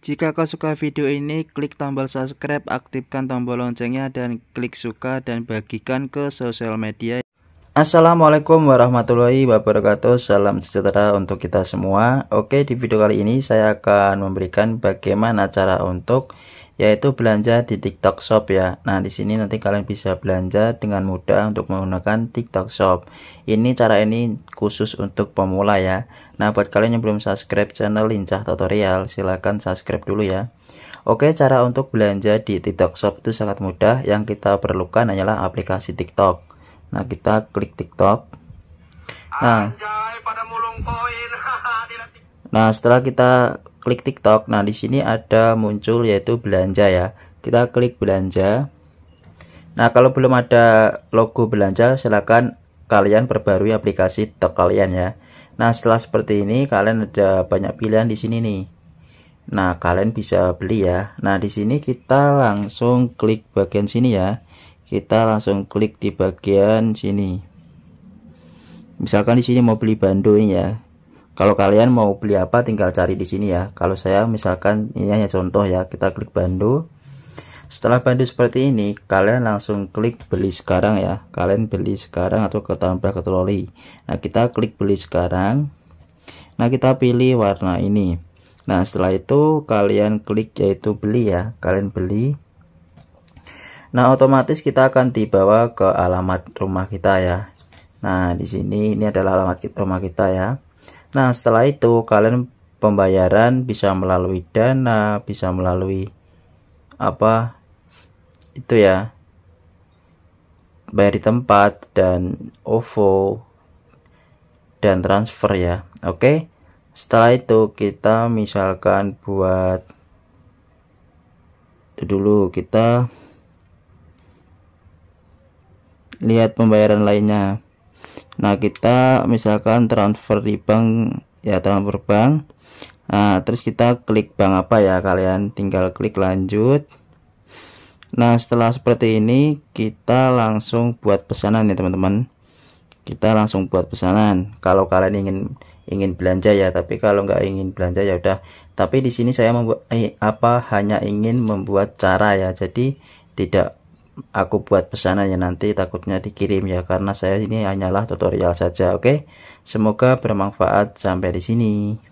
Jika kau suka video ini, klik tombol subscribe, aktifkan tombol loncengnya, dan klik suka dan bagikan ke sosial media. Assalamualaikum warahmatullahi wabarakatuh, salam sejahtera untuk kita semua. Oke, di video kali ini saya akan memberikan bagaimana cara untuk yaitu belanja di TikTok Shop ya. Nah, di sini nanti kalian bisa belanja dengan mudah untuk menggunakan TikTok Shop. Ini cara ini khusus untuk pemula ya. Nah, buat kalian yang belum subscribe channel Lincah Tutorial, silahkan subscribe dulu ya. Oke, cara untuk belanja di TikTok Shop itu sangat mudah. Yang kita perlukan hanyalah aplikasi TikTok. Nah, kita klik TikTok. Nah, nah setelah kita klik TikTok. Nah, di sini ada muncul yaitu belanja ya. Kita klik belanja. Nah, kalau belum ada logo belanja, silakan kalian perbarui aplikasi TikTok kalian ya. Nah, setelah seperti ini kalian ada banyak pilihan di sini nih. Nah, kalian bisa beli ya. Nah, di sini kita langsung klik bagian sini ya. Kita langsung klik di bagian sini. Misalkan di sini mau beli bando ya kalau kalian mau beli apa tinggal cari di sini ya. Kalau saya misalkan ini hanya contoh ya, kita klik bandu. Setelah bandu seperti ini, kalian langsung klik beli sekarang ya. Kalian beli sekarang atau ke tambah ke troli. Nah, kita klik beli sekarang. Nah, kita pilih warna ini. Nah, setelah itu kalian klik yaitu beli ya. Kalian beli. Nah, otomatis kita akan dibawa ke alamat rumah kita ya. Nah, di sini ini adalah alamat rumah kita ya. Nah, setelah itu kalian pembayaran bisa melalui Dana, bisa melalui apa? Itu ya. Bayar di tempat dan OVO dan transfer ya. Oke. Setelah itu kita misalkan buat itu dulu kita lihat pembayaran lainnya nah kita misalkan transfer di bank ya transfer bank nah terus kita klik bank apa ya kalian tinggal klik lanjut nah setelah seperti ini kita langsung buat pesanan ya teman-teman kita langsung buat pesanan kalau kalian ingin ingin belanja ya tapi kalau nggak ingin belanja ya udah tapi di sini saya membuat eh, apa hanya ingin membuat cara ya jadi tidak aku buat pesanannya nanti takutnya dikirim ya karena saya ini hanyalah tutorial saja oke okay? semoga bermanfaat sampai di sini